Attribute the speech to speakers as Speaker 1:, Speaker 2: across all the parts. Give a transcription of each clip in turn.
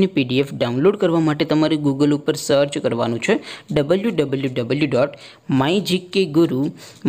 Speaker 1: ની PDF download કરવા માટે તમારે Google ઉપર સર્ચ કરવાનું છે www.mygkguru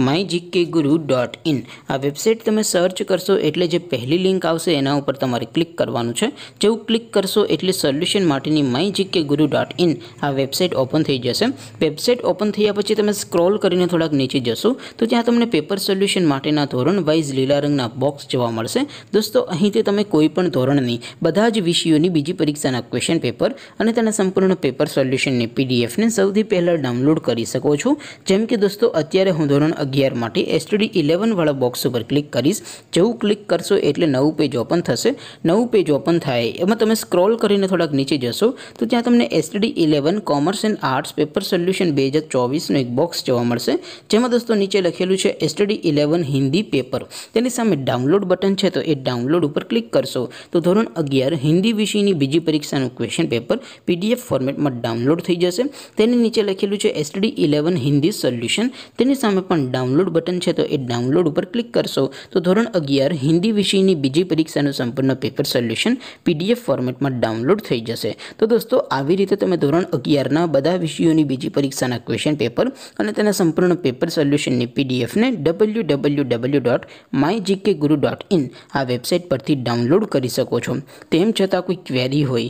Speaker 1: mygkguru.in આ વેબસાઈટ તમે સર્ચ કરશો એટલે જે પહેલી લિંક આવશે તેના ઉપર તમારે ક્લિક કરવાનું છે જેવું ક્લિક કરશો એટલે સોલ્યુશન માટેની mygkguru.in આ વેબસાઈટ ઓપન થઈ જશે વેબસાઈટ ઓપન થઈયા પછી તમે સ્ક્રોલ કરીને થોડક નીચે જશો તો ત્યાં તમને પેપર સોલ્યુશન માટેના ધોરણ વાઇઝ લીલા રંગના બોક્સ જોવા મળશે દોસ્તો અહીં તે તમે કોઈ પણ ધોરણની બધા જ વિષયોની બીજી પરીક્ષા અ ક્વેશ્ચન પેપર અને તેના સંપૂર્ણનો પેપર સોલ્યુશન ને પીડીએફ ને સૌધે પહેલો ડાઉનલોડ કરી શકો છું જેમ કે દોસ્તો અત્યારે હું ધોરણ 11 માટે STD 11 વાળો બોક્સ ઉપર ક્લિક કરીસ જેવું ક્લિક કરશો એટલે નવું પેજ ઓપન થશે નવું પેજ ઓપન થાય એમાં તમે સ્ક્રોલ કરીને થોડક નીચે જશો તો ત્યાં તમને STD 11 commerce and arts paper solution batch 24 નો એક બોક્સ જોવા મળશે જેમાં દોસ્તો નીચે લખેલું છે STD 11 હિન્દી પેપર તેની સામે ડાઉનલોડ બટન છે તો એ ડાઉનલોડ ઉપર ક્લિક કરશો તો ધોરણ 11 હિન્દી વિષયની બીજી પરી સમ ઇક્વેશન પેપર પીડીએફ ફોર્મેટમાં ડાઉનલોડ થઈ જશે તેની નીચે લખેલું છે STD 11 હિન્દી સોલ્યુશન તેની સામે પણ ડાઉનલોડ બટન છે તો એ ડાઉનલોડ ઉપર ક્લિક કરશો તો ધોરણ 11 હિન્દી વિષયની બીજી પરીક્ષાનો સંપૂર્ણ પેપર સોલ્યુશન પીડીએફ ફોર્મેટમાં ડાઉનલોડ થઈ જશે તો દોસ્તો આવી રીતે તમે ધોરણ 11 ના બધા વિષયોની બીજી પરીક્ષાના ક્વેશ્ચન પેપર અને તેના સંપૂર્ણ પેપર સોલ્યુશન ને પીડીએફ ને www.mygkguru.in આ વેબસાઈટ પરથી ડાઉનલોડ કરી શકો છો તેમ છતાં કોઈ ક્વેરી હોય